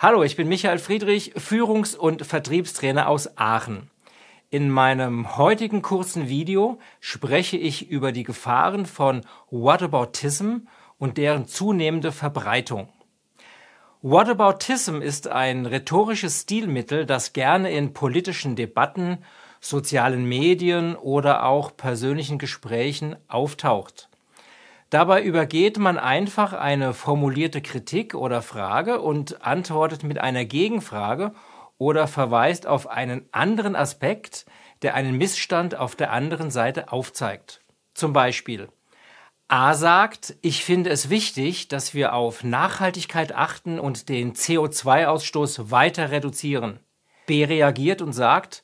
Hallo, ich bin Michael Friedrich, Führungs- und Vertriebstrainer aus Aachen. In meinem heutigen kurzen Video spreche ich über die Gefahren von Whataboutism und deren zunehmende Verbreitung. Whataboutism ist ein rhetorisches Stilmittel, das gerne in politischen Debatten, sozialen Medien oder auch persönlichen Gesprächen auftaucht. Dabei übergeht man einfach eine formulierte Kritik oder Frage und antwortet mit einer Gegenfrage oder verweist auf einen anderen Aspekt, der einen Missstand auf der anderen Seite aufzeigt. Zum Beispiel A sagt, ich finde es wichtig, dass wir auf Nachhaltigkeit achten und den CO2-Ausstoß weiter reduzieren. B reagiert und sagt,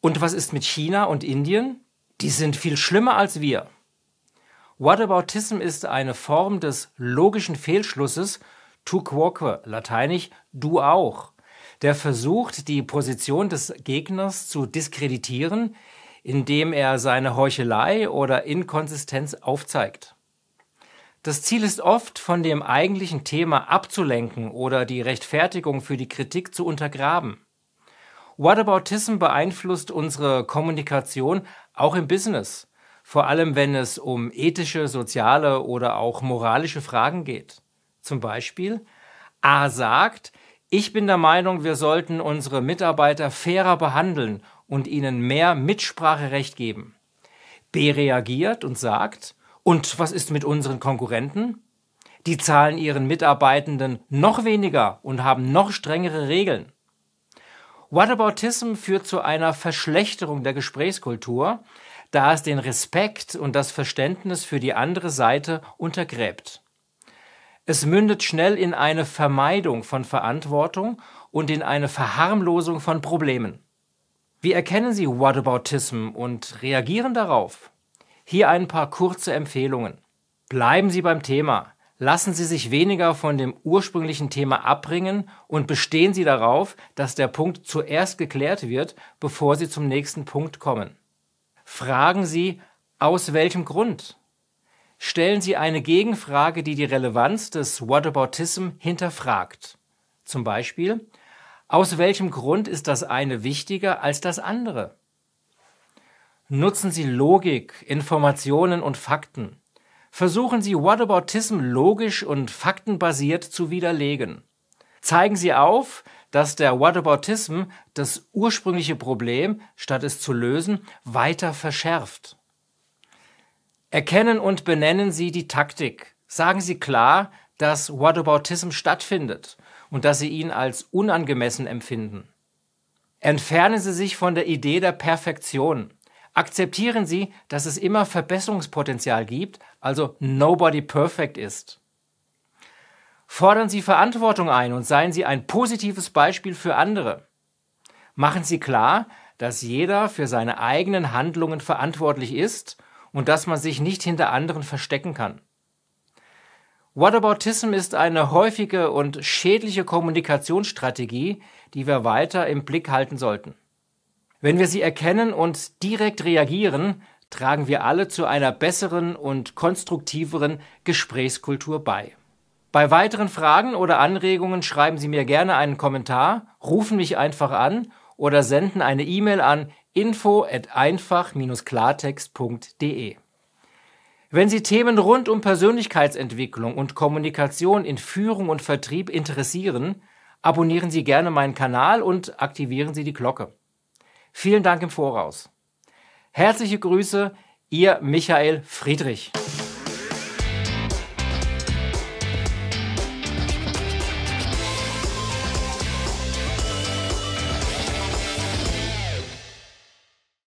und was ist mit China und Indien? Die sind viel schlimmer als wir. Whataboutism ist eine Form des logischen Fehlschlusses tu quoque, lateinisch du auch, der versucht, die Position des Gegners zu diskreditieren, indem er seine Heuchelei oder Inkonsistenz aufzeigt. Das Ziel ist oft, von dem eigentlichen Thema abzulenken oder die Rechtfertigung für die Kritik zu untergraben. Whataboutism beeinflusst unsere Kommunikation auch im Business – vor allem wenn es um ethische, soziale oder auch moralische Fragen geht. Zum Beispiel, A sagt, ich bin der Meinung, wir sollten unsere Mitarbeiter fairer behandeln und ihnen mehr Mitspracherecht geben. B reagiert und sagt, und was ist mit unseren Konkurrenten? Die zahlen ihren Mitarbeitenden noch weniger und haben noch strengere Regeln. Whataboutism führt zu einer Verschlechterung der Gesprächskultur, da es den Respekt und das Verständnis für die andere Seite untergräbt. Es mündet schnell in eine Vermeidung von Verantwortung und in eine Verharmlosung von Problemen. Wie erkennen Sie Whataboutism und reagieren darauf? Hier ein paar kurze Empfehlungen. Bleiben Sie beim Thema. Lassen Sie sich weniger von dem ursprünglichen Thema abbringen und bestehen Sie darauf, dass der Punkt zuerst geklärt wird, bevor Sie zum nächsten Punkt kommen. Fragen Sie, aus welchem Grund? Stellen Sie eine Gegenfrage, die die Relevanz des Whataboutism hinterfragt. Zum Beispiel, aus welchem Grund ist das eine wichtiger als das andere? Nutzen Sie Logik, Informationen und Fakten. Versuchen Sie Whataboutism logisch und faktenbasiert zu widerlegen zeigen sie auf, dass der Whataboutism das ursprüngliche Problem, statt es zu lösen, weiter verschärft. Erkennen und benennen Sie die Taktik. Sagen Sie klar, dass Whataboutism stattfindet und dass Sie ihn als unangemessen empfinden. Entfernen Sie sich von der Idee der Perfektion. Akzeptieren Sie, dass es immer Verbesserungspotenzial gibt, also nobody perfect ist. Fordern Sie Verantwortung ein und seien Sie ein positives Beispiel für andere. Machen Sie klar, dass jeder für seine eigenen Handlungen verantwortlich ist und dass man sich nicht hinter anderen verstecken kann. Whataboutism ist eine häufige und schädliche Kommunikationsstrategie, die wir weiter im Blick halten sollten. Wenn wir sie erkennen und direkt reagieren, tragen wir alle zu einer besseren und konstruktiveren Gesprächskultur bei. Bei weiteren Fragen oder Anregungen schreiben Sie mir gerne einen Kommentar, rufen mich einfach an oder senden eine E-Mail an info@einfach-klartext.de. Wenn Sie Themen rund um Persönlichkeitsentwicklung und Kommunikation in Führung und Vertrieb interessieren, abonnieren Sie gerne meinen Kanal und aktivieren Sie die Glocke. Vielen Dank im Voraus. Herzliche Grüße, Ihr Michael Friedrich.